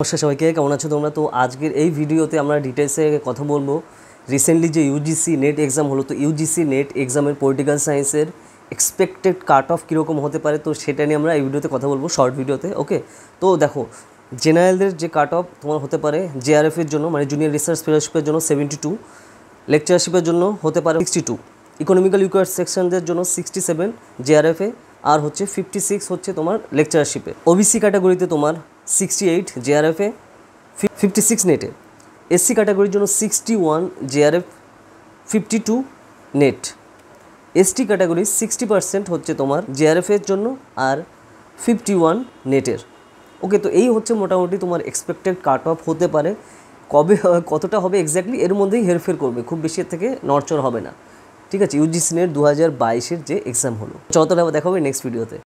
নমস্কার সবাইকে কেমন আছো তোমরা তো আজকের এই ভিডিওতে আমরা ডিটেলসে কথা বলবো রিসেন্টলি যে ইউজিসি নেট এক্সাম হলো তো ইউজিসি নেট এক্সামের পলিটিক্যাল সায়েন্সের এক্সপেক্টেড কাট অফ কীরকম হতে পারে তো সেটা নিয়ে আমরা এই ভিডিওতে কথা বলবো শর্ট ভিডিওতে ওকে তো দেখো জেনারেলদের যে কাট অফ তোমার হতে পারে জেআরএফের জন্য মানে জুনিয়র রিসার্চ ফেলোশিপের জন্য সেভেন্টি টু লেকচারশিপের জন্য হতে পারে সিক্সটি টু ইকোনমিক্যাল ইকুয়ার সেকশনদের জন্য সিক্সটি সেভেন জেআরএফে আর হচ্ছে ফিফটি সিক্স হচ্ছে তোমার লেকচারশিপে ওবিসি ক্যাটাগরিতে তোমার সিক্সটি এইট জেআরএফে ফিফটি সিক্স নেটে এসসি ক্যাটাগরির জন্য sixty one JRF fifty two NET ST category sixty percent হচ্ছে তোমার জেআরএফের জন্য আর ফিফটি ওয়ান নেটের ওকে তো এই হচ্ছে মোটামুটি তোমার এক্সপেক্টেড কাট অফ হতে পারে কবে কতটা হবে এক্স্যাক্টলি এর মধ্যেই হেরফের করবে খুব বেশি এর থেকে নড়চড় হবে না ঠিক আছে ইউজিসি নেট e দু হাজার বাইশের যে এক্সাম হলো চতটা দেখা হবে নেক্সট ভিডিওতে